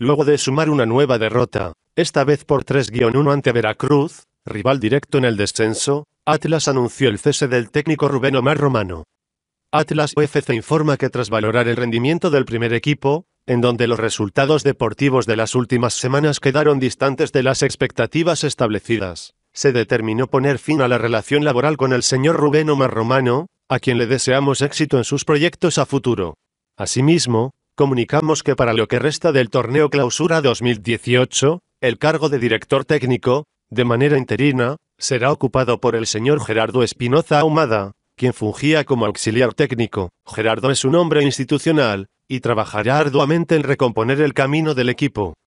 Luego de sumar una nueva derrota, esta vez por 3-1 ante Veracruz, rival directo en el descenso, Atlas anunció el cese del técnico Rubén Omar Romano. Atlas UFC informa que tras valorar el rendimiento del primer equipo, en donde los resultados deportivos de las últimas semanas quedaron distantes de las expectativas establecidas, se determinó poner fin a la relación laboral con el señor Rubén Omar Romano, a quien le deseamos éxito en sus proyectos a futuro. Asimismo, comunicamos que para lo que resta del torneo Clausura 2018, el cargo de director técnico, de manera interina, será ocupado por el señor Gerardo Espinoza Ahumada, quien fungía como auxiliar técnico. Gerardo es un hombre institucional, y trabajará arduamente en recomponer el camino del equipo.